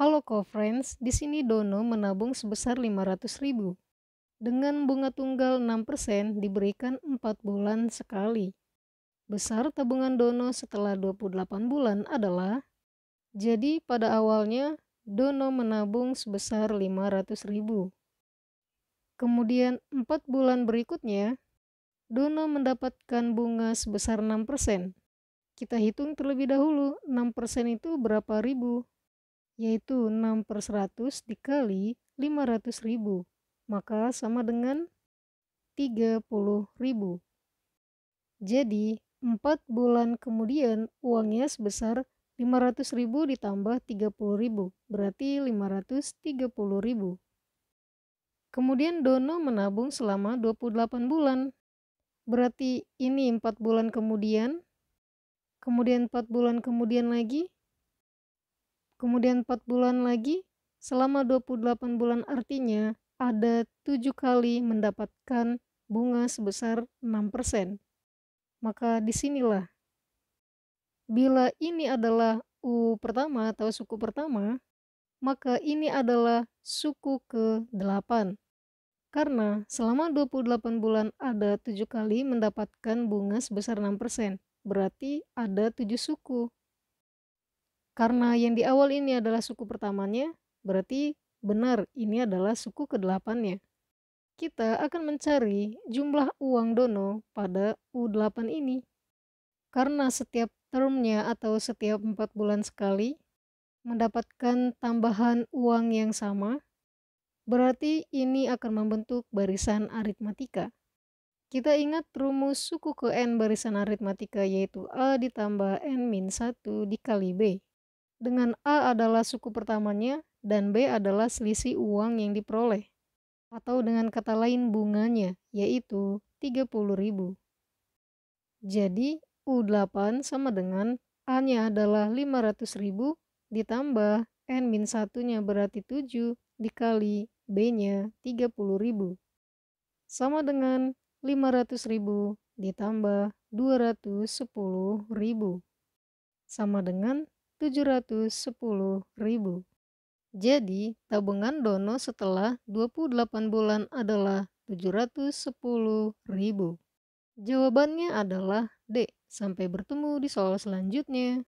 Halo co-friends, di sini Dono menabung sebesar 500 ribu. Dengan bunga tunggal 6% diberikan 4 bulan sekali. Besar tabungan Dono setelah 28 bulan adalah Jadi pada awalnya Dono menabung sebesar 500 ribu. Kemudian 4 bulan berikutnya, Dono mendapatkan bunga sebesar 6%. Kita hitung terlebih dahulu, 6% itu berapa ribu? yaitu 6 per 100 dikali 500 ribu, maka sama dengan 30 ribu. Jadi, 4 bulan kemudian uangnya sebesar 500 ribu ditambah 30 ribu, berarti 530 ribu. Kemudian Dono menabung selama 28 bulan. Berarti ini 4 bulan kemudian. Kemudian 4 bulan kemudian lagi Kemudian 4 bulan lagi, selama 28 bulan artinya ada 7 kali mendapatkan bunga sebesar 6%. Maka disinilah, bila ini adalah U pertama atau suku pertama, maka ini adalah suku ke-8. Karena selama 28 bulan ada 7 kali mendapatkan bunga sebesar 6%, berarti ada 7 suku karena yang di awal ini adalah suku pertamanya, berarti benar ini adalah suku kedelapannya. Kita akan mencari jumlah uang dono pada U8 ini. Karena setiap termnya atau setiap 4 bulan sekali mendapatkan tambahan uang yang sama, berarti ini akan membentuk barisan aritmatika. Kita ingat rumus suku ke N barisan aritmatika yaitu A ditambah N min 1 dikali B dengan A adalah suku pertamanya dan B adalah selisih uang yang diperoleh. Atau dengan kata lain bunganya, yaitu 30.000. Jadi U8 sama dengan A-nya adalah 500.000 ditambah N-1-nya berarti 7 dikali B-nya 30.000. Sama dengan 500.000 ditambah 210.000. Sama dengan 710.000. Jadi, tabungan Dono setelah 28 bulan adalah 710.000. Jawabannya adalah D. Sampai bertemu di soal selanjutnya.